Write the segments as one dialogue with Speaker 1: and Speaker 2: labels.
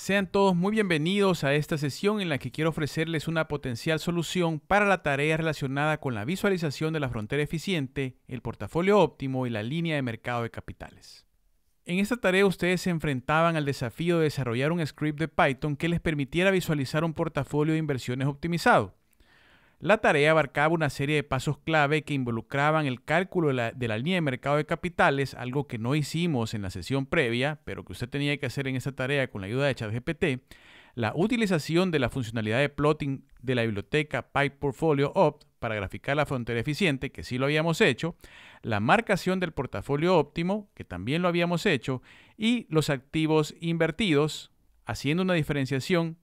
Speaker 1: Sean todos muy bienvenidos a esta sesión en la que quiero ofrecerles una potencial solución para la tarea relacionada con la visualización de la frontera eficiente, el portafolio óptimo y la línea de mercado de capitales. En esta tarea ustedes se enfrentaban al desafío de desarrollar un script de Python que les permitiera visualizar un portafolio de inversiones optimizado. La tarea abarcaba una serie de pasos clave que involucraban el cálculo de la, línea de mercado de capitales, algo que no hicimos en la sesión previa, pero que usted tenía que hacer en esa tarea con la ayuda de ChatGPT, la utilización de la funcionalidad de plotting de la biblioteca PyPortfolioOpt Opt para graficar la frontera eficiente, que sí lo habíamos hecho, la marcación del portafolio óptimo, que también lo habíamos hecho, y los activos invertidos, haciendo una diferenciación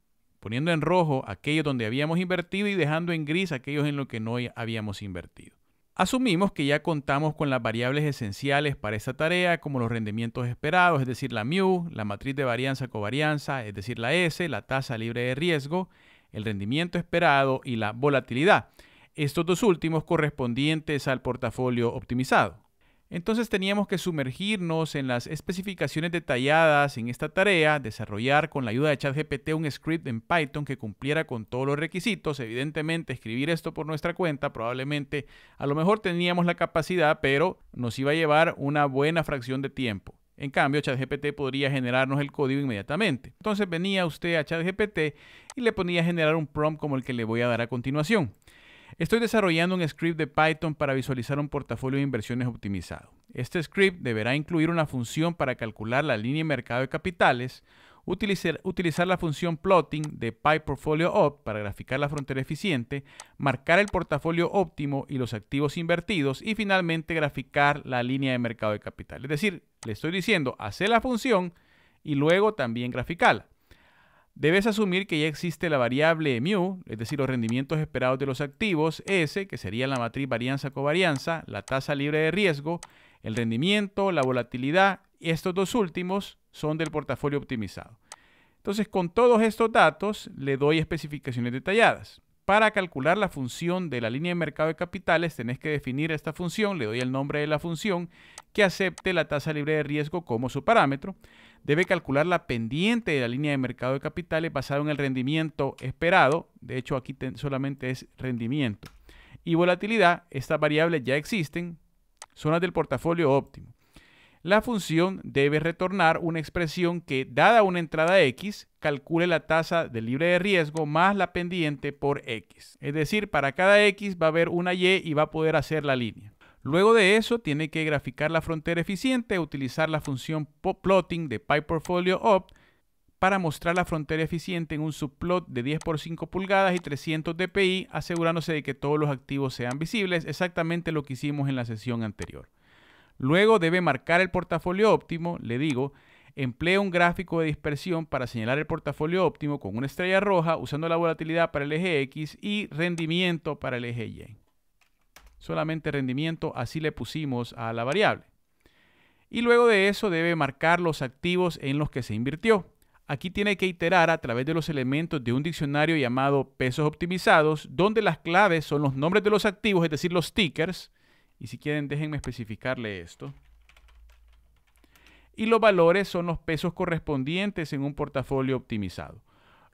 Speaker 1: poniendo en rojo aquellos donde habíamos invertido y dejando en gris aquellos en los que no habíamos invertido. Asumimos que ya contamos con las variables esenciales para esta tarea, como los rendimientos esperados, es decir, la mu, la matriz de varianza-covarianza, es decir, la S, la tasa libre de riesgo, el rendimiento esperado y la volatilidad, estos dos últimos correspondientes al portafolio optimizado. Entonces teníamos que sumergirnos en las especificaciones detalladas en esta tarea, desarrollar con la ayuda de ChatGPT un script en Python que cumpliera con todos los requisitos. Evidentemente, escribir esto por nuestra cuenta probablemente a lo mejor teníamos la capacidad, pero nos iba a llevar una buena fracción de tiempo. En cambio, ChatGPT podría generarnos el código inmediatamente. Entonces venía usted a ChatGPT y le ponía a generar un prompt como el que le voy a dar a continuación. Estoy desarrollando un script de Python para visualizar un portafolio de inversiones optimizado. Este script deberá incluir una función para calcular la línea de mercado de capitales, utilizar, la función plotting de PyPortfolioOpt para graficar la frontera eficiente, marcar el portafolio óptimo y los activos invertidos y finalmente graficar la línea de mercado de capital. Es decir, le estoy diciendo, hacer la función y luego también graficarla debes asumir que ya existe la variable mu, es decir, los rendimientos esperados de los activos, S, que sería la matriz varianza-covarianza, la tasa libre de riesgo, el rendimiento, la volatilidad, y estos dos últimos son del portafolio optimizado. Entonces, con todos estos datos, le doy especificaciones detalladas. Para calcular la función de la línea de mercado de capitales, tenés que definir esta función, le doy el nombre de la función, que acepte la tasa libre de riesgo como su parámetro debe calcular la pendiente de la línea de mercado de capitales basado en el rendimiento esperado. De hecho, aquí solamente es rendimiento. Y volatilidad, estas variables ya existen, son las del portafolio óptimo. La función debe retornar una expresión que, dada una entrada X, calcule la tasa de libre de riesgo más la pendiente por X. Es decir, para cada X va a haber una Y y va a poder hacer la línea. Luego de eso, tiene que graficar la frontera eficiente, utilizar la función plotting de PyPortfolioOpt para mostrar la frontera eficiente en un subplot de 10 por 5 pulgadas y 300 dpi, asegurándose de que todos los activos sean visibles, exactamente lo que hicimos en la sesión anterior. Luego debe marcar el portafolio óptimo, le digo, emplea un gráfico de dispersión para señalar el portafolio óptimo con una estrella roja usando la volatilidad para el eje X y rendimiento para el eje Y solamente rendimiento, así le pusimos a la variable. Y luego de eso debe marcar los activos en los que se invirtió. Aquí tiene que iterar a través de los elementos de un diccionario llamado pesos optimizados, donde las claves son los nombres de los activos, es decir, los tickers. Y si quieren, déjenme especificarle esto. Y los valores son los pesos correspondientes en un portafolio optimizado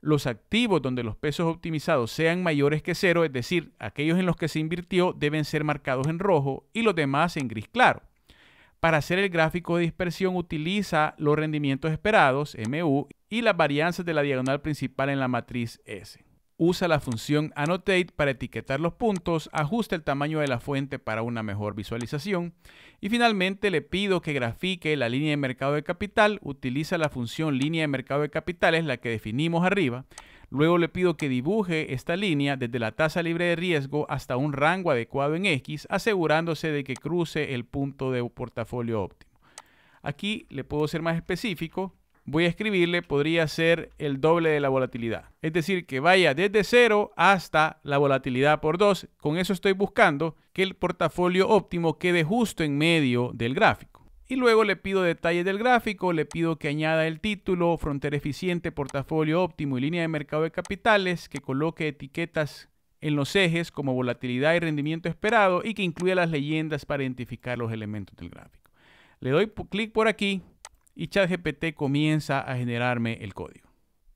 Speaker 1: los activos donde los pesos optimizados sean mayores que cero, es decir, aquellos en los que se invirtió deben ser marcados en rojo y los demás en gris claro. Para hacer el gráfico de dispersión utiliza los rendimientos esperados, MU, y las varianzas de la diagonal principal en la matriz S. Usa la función Annotate para etiquetar los puntos, ajusta el tamaño de la fuente para una mejor visualización y finalmente le pido que grafique la línea de mercado de capital, utiliza la función línea de mercado de es la que definimos arriba, Luego le pido que dibuje esta línea desde la tasa libre de riesgo hasta un rango adecuado en X, asegurándose de que cruce el punto de portafolio óptimo. Aquí le puedo ser más específico voy a escribirle podría ser el doble de la volatilidad. Es decir, que vaya desde cero hasta la volatilidad por 2. Con eso estoy buscando que el portafolio óptimo quede justo en medio del gráfico. Y luego le pido detalles del gráfico, le pido que añada el título, frontera eficiente, portafolio óptimo y línea de mercado de capitales, que coloque etiquetas en los ejes como volatilidad y rendimiento esperado y que incluya las leyendas para identificar los elementos del gráfico. Le doy clic por aquí, y ChatGPT comienza a generarme el código.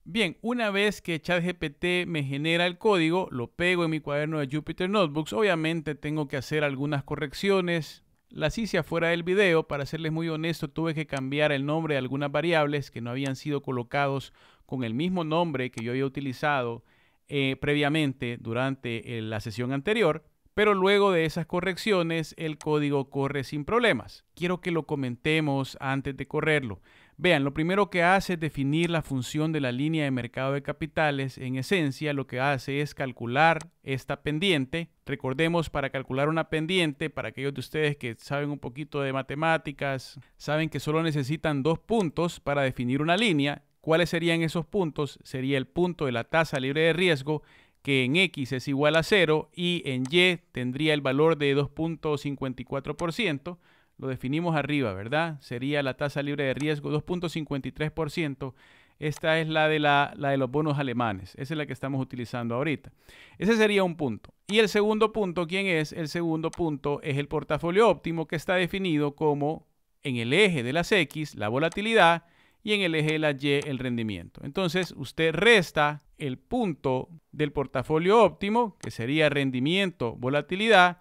Speaker 1: Bien, una vez que ChatGPT me genera el código, lo pego en mi cuaderno de Jupyter Notebooks. Obviamente tengo que hacer algunas correcciones. Las hice afuera del video, para serles muy honesto, tuve que cambiar el nombre de algunas variables que no habían sido colocados con el mismo nombre que yo había utilizado eh, previamente durante eh, la sesión anterior pero luego de esas correcciones el código corre sin problemas. Quiero que lo comentemos antes de correrlo. Vean, lo primero que hace es definir la función de la línea de mercado de capitales. En esencia, lo que hace es calcular esta pendiente. Recordemos, para calcular una pendiente, para aquellos de ustedes que saben un poquito de matemáticas, saben que solo necesitan dos puntos para definir una línea. ¿Cuáles serían esos puntos? Sería el punto de la tasa libre de riesgo que en X es igual a 0 y en Y tendría el valor de 2.54%. Lo definimos arriba, ¿verdad? Sería la tasa libre de riesgo 2.53%. Esta es la de, la, la, de los bonos alemanes. Esa es la que estamos utilizando ahorita. Ese sería un punto. Y el segundo punto, ¿quién es? El segundo punto es el portafolio óptimo que está definido como en el eje de las X, la volatilidad, y en el eje la Y el rendimiento. Entonces usted resta el punto del portafolio óptimo, que sería rendimiento, volatilidad,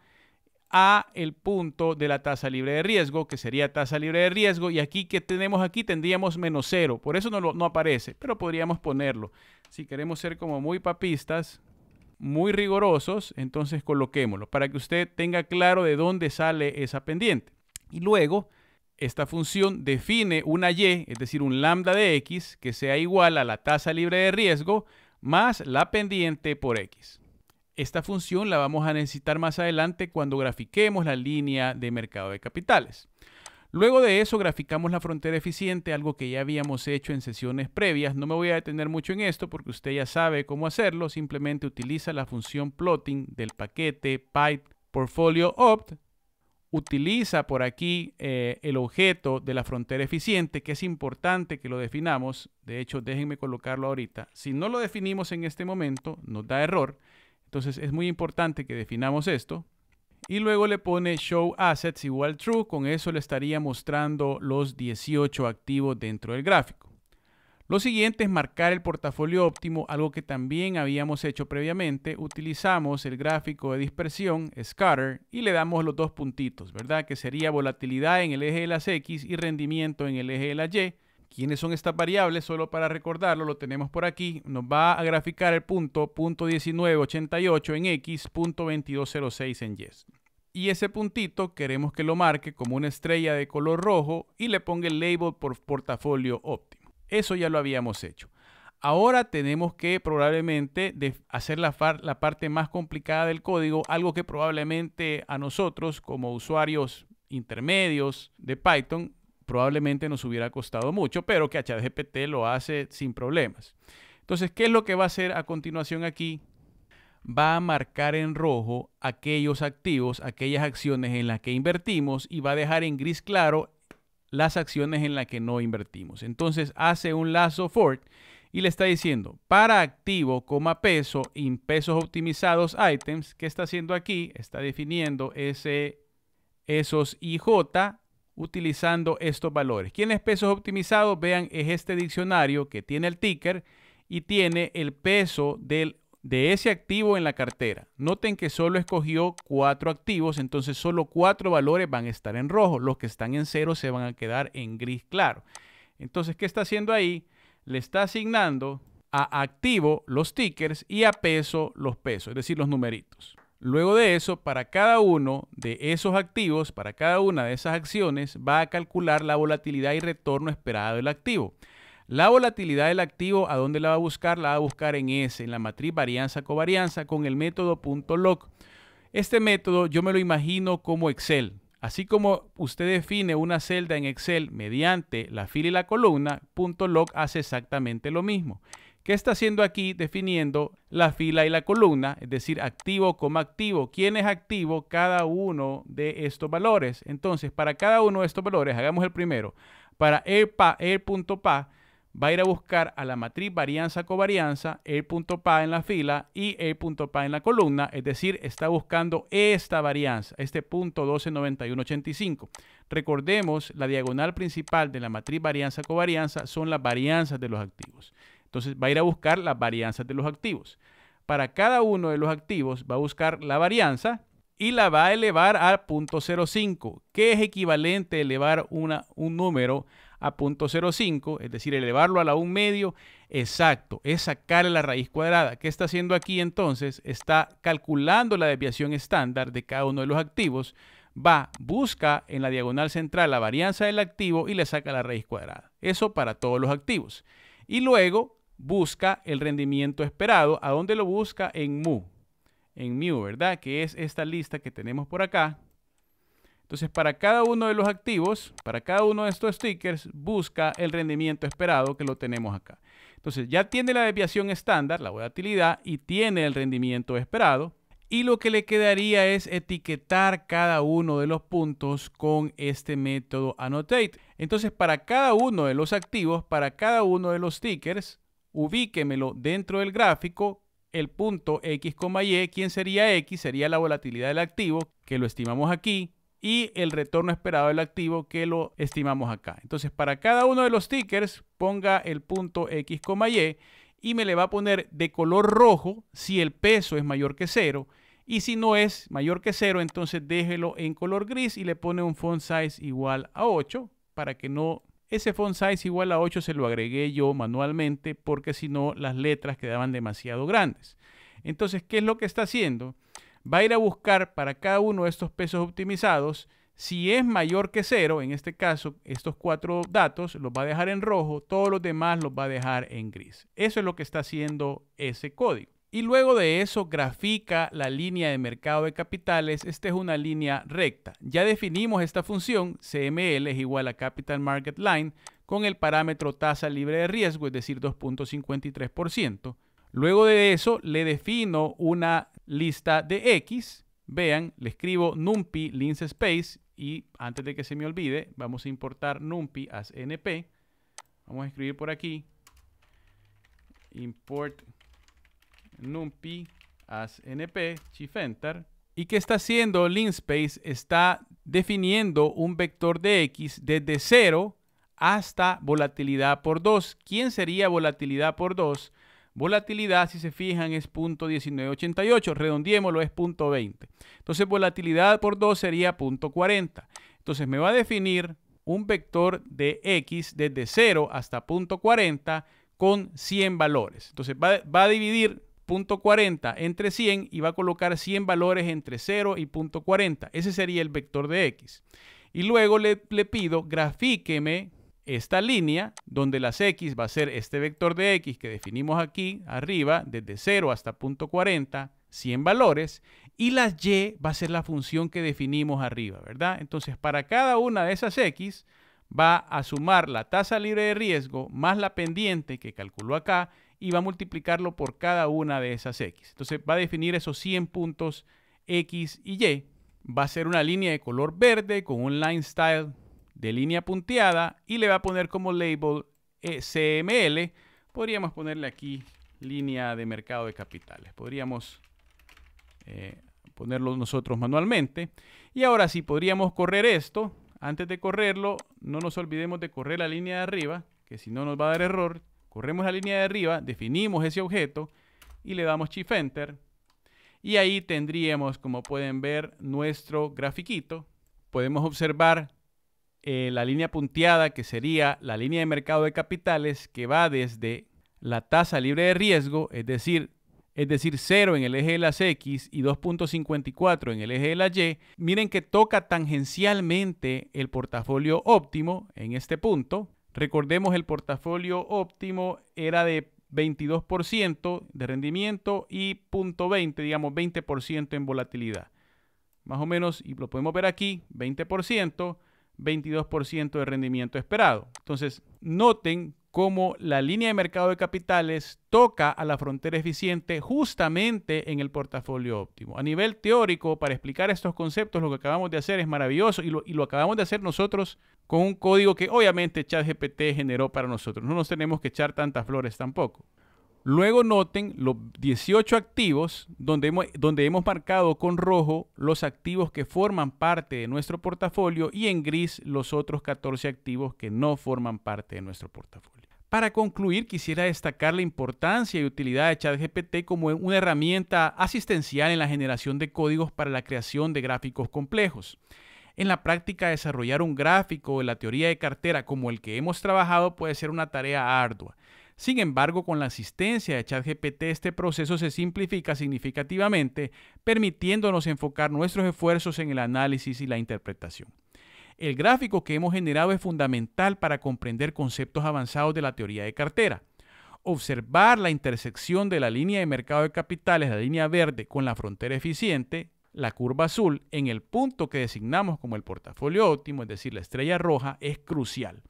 Speaker 1: a el punto de la tasa libre de riesgo, que sería tasa libre de riesgo, y aquí que tenemos aquí tendríamos menos cero, por eso no, no aparece, pero podríamos ponerlo. Si queremos ser como muy papistas, muy rigurosos, entonces coloquémoslo para que usted tenga claro de dónde sale esa pendiente. Y luego esta función define una y, es decir, un lambda de x, que sea igual a la tasa libre de riesgo más la pendiente por x. Esta función la vamos a necesitar más adelante cuando grafiquemos la línea de mercado de capitales. Luego de eso graficamos la frontera eficiente, algo que ya habíamos hecho en sesiones previas. No me voy a detener mucho en esto porque usted ya sabe cómo hacerlo. Simplemente utiliza la función plotting del paquete pipe utiliza por aquí eh, el objeto de la frontera eficiente, que es importante que lo definamos. De hecho, déjenme colocarlo ahorita. Si no lo definimos en este momento, nos da error. Entonces es muy importante que definamos esto. Y luego le pone show assets igual true. Con eso le estaría mostrando los 18 activos dentro del gráfico. Lo siguiente es marcar el portafolio óptimo, algo que también habíamos hecho previamente. Utilizamos el gráfico de dispersión, scatter, y le damos los dos puntitos, ¿verdad? Que sería volatilidad en el eje de las X y rendimiento en el eje de las Y. ¿Quiénes son estas variables? Solo para recordarlo, lo tenemos por aquí. Nos va a graficar el punto, punto 1988 en X, punto 2206 en Y. Y ese puntito queremos que lo marque como una estrella de color rojo y le ponga el label por portafolio óptimo. Eso ya lo habíamos hecho. Ahora tenemos que probablemente hacer la, la parte más complicada del código, algo que probablemente a nosotros como usuarios intermedios de Python probablemente nos hubiera costado mucho, pero que HGPT lo hace sin problemas. Entonces, ¿qué es lo que va a hacer a continuación aquí? Va a marcar en rojo aquellos activos, aquellas acciones en las que invertimos y va a dejar en gris claro las acciones en las que no invertimos. Entonces hace un lazo for y le está diciendo, para activo, coma peso, en pesos optimizados items, ¿qué está haciendo aquí? Está definiendo ese, esos IJ utilizando estos valores. ¿Quién es pesos optimizados? Vean, es este diccionario que tiene el ticker y tiene el peso del de ese activo en la cartera. Noten que solo escogió cuatro activos, entonces solo cuatro valores van a estar en rojo. Los que están en cero se van a quedar en gris claro. Entonces, ¿qué está haciendo ahí? Le está asignando a activo los tickers y a peso los pesos, es decir, los numeritos. Luego de eso, para cada uno de esos activos, para cada una de esas acciones, va a calcular la volatilidad y retorno esperado del activo. La volatilidad del activo, ¿a dónde la va a buscar? La va a buscar en S, en la matriz varianza-covarianza con el método .loc. Este método yo me lo imagino como Excel. Así como usted define una celda en Excel mediante la fila y la columna, .log hace exactamente lo mismo. ¿Qué está haciendo aquí? Definiendo la fila y la columna, es decir, activo, como activo. ¿Quién es activo? Cada uno de estos valores. Entonces, para cada uno de estos valores, hagamos el primero. Para el.pa, el.pa, va a ir a buscar a la matriz varianza-covarianza, el punto PA en la fila y el punto PA en la columna, es decir, está buscando esta varianza, este punto 129185. Recordemos, la diagonal principal de la matriz varianza-covarianza son las varianzas de los activos. Entonces va a ir a buscar las varianzas de los activos. Para cada uno de los activos va a buscar la varianza y la va a elevar a 0.05, que es equivalente a elevar una, un número a 0.05, es decir, elevarlo a la un medio exacto, es sacar la raíz cuadrada. ¿Qué está haciendo aquí entonces? Está calculando la desviación estándar de cada uno de los activos, va, busca en la diagonal central la varianza del activo y le saca la raíz cuadrada. Eso para todos los activos. Y luego busca el rendimiento esperado. ¿A dónde lo busca? En mu en mu, ¿verdad? Que es esta lista que tenemos por acá. Entonces, para cada uno de los activos, para cada uno de estos stickers, busca el rendimiento esperado que lo tenemos acá. Entonces, ya tiene la desviación estándar, la volatilidad, y tiene el rendimiento esperado. Y lo que le quedaría es etiquetar cada uno de los puntos con este método annotate. Entonces, para cada uno de los activos, para cada uno de los stickers, ubíquemelo dentro del gráfico el punto X, Y, ¿quién sería X? Sería la volatilidad del activo, que lo estimamos aquí, y el retorno esperado del activo, que lo estimamos acá. Entonces, para cada uno de los tickers, ponga el punto X, Y, y me le va a poner de color rojo si el peso es mayor que cero. Y si no es mayor que cero, entonces déjelo en color gris y le pone un font size igual a 8 para que no ese font size igual a 8 se lo agregué yo manualmente porque si no las letras quedaban demasiado grandes. Entonces, ¿qué es lo que está haciendo? Va a ir a buscar para cada uno de estos pesos optimizados. Si es mayor que 0, en este caso, estos cuatro datos los va a dejar en rojo, todos los demás los va a dejar en gris. Eso es lo que está haciendo ese código. Y luego de eso grafica la línea de mercado de capitales. Esta es una línea recta. Ya definimos esta función, CML es igual a Capital Market Line, con el parámetro tasa libre de riesgo, es decir, 2.53%. Luego de eso le defino una lista de X. Vean, le escribo numpy Lins space y antes de que se me olvide, vamos a importar numpy as np. Vamos a escribir por aquí import numpy as np shift enter y que está haciendo linspace está definiendo un vector de x desde 0 hasta volatilidad por 2. ¿Quién sería volatilidad por 2? Volatilidad, si se fijan, es .1988, redondiémoslo, es .20. Entonces, volatilidad por 2 sería .40. Entonces, me va a definir un vector de x desde 0 hasta .40 con 100 valores. Entonces, va a dividir .40 entre 100 y va a colocar 100 valores entre 0 y .40. Ese sería el vector de x. Y luego le, pido grafíqueme esta línea donde las x va a ser este vector de x que definimos aquí arriba desde 0 hasta .40, 100 valores. Y las y va a ser la función que definimos arriba, ¿verdad? Entonces para cada una de esas x va a sumar la tasa libre de riesgo más la pendiente que calculó acá y va a multiplicarlo por cada una de esas X. Entonces va a definir esos 100 puntos X y Y. Va a ser una línea de color verde con un line style de línea punteada y le va a poner como label eh, CML. Podríamos ponerle aquí línea de mercado de capitales. Podríamos eh, ponerlo nosotros manualmente. Y ahora sí, podríamos correr esto. Antes de correrlo, no nos olvidemos de correr la línea de arriba, que si no nos va a dar error. Corremos la línea de arriba, definimos ese objeto y le damos Shift Enter. Y ahí tendríamos, como pueden ver, nuestro grafiquito. Podemos observar eh, la línea punteada, que sería la línea de mercado de capitales, que va desde la tasa libre de riesgo, es decir, es decir, 0 en el eje de las X y 2.54 en el eje de las Y, miren que toca tangencialmente el portafolio óptimo en este punto, Recordemos el portafolio óptimo era de 22% de rendimiento y .20, digamos 20% en volatilidad. Más o menos, y lo podemos ver aquí, 20%, 22% de rendimiento esperado. Entonces, noten cómo la línea de mercado de capitales toca a la frontera eficiente justamente en el portafolio óptimo. A nivel teórico, para explicar estos conceptos, lo que acabamos de hacer es maravilloso y lo, acabamos de hacer nosotros con un código que obviamente ChatGPT generó para nosotros. No nos tenemos que echar tantas flores tampoco. Luego noten los 18 activos donde donde hemos, marcado con rojo los activos que forman parte de nuestro portafolio y en gris los otros 14 activos que no forman parte de nuestro portafolio. Para concluir, quisiera destacar la importancia y utilidad de ChatGPT como una herramienta asistencial en la generación de códigos para la creación de gráficos complejos. En la práctica, desarrollar un gráfico de la teoría de cartera como el que hemos trabajado puede ser una tarea ardua. Sin embargo, con la asistencia de ChatGPT, este proceso se simplifica significativamente, permitiéndonos enfocar nuestros esfuerzos en el análisis y la interpretación. El gráfico que hemos generado es fundamental para comprender conceptos avanzados de la teoría de cartera. Observar la intersección de la línea de mercado de capitales, la línea verde, con la frontera eficiente, la curva azul, en el punto que designamos como el portafolio óptimo, es decir, la estrella roja, es crucial.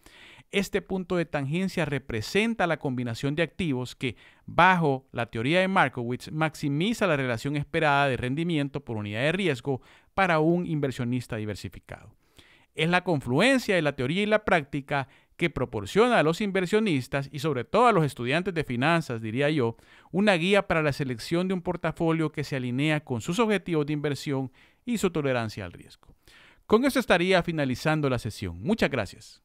Speaker 1: Este punto de tangencia representa la combinación de activos que, bajo la teoría de Markowitz, maximiza la relación esperada de rendimiento por unidad de riesgo para un inversionista diversificado es la confluencia de la teoría y la práctica que proporciona a los inversionistas y sobre todo a los estudiantes de finanzas, diría yo, una guía para la selección de un portafolio que se alinea con sus objetivos de inversión y su tolerancia al riesgo. Con eso estaría finalizando la sesión. Muchas gracias.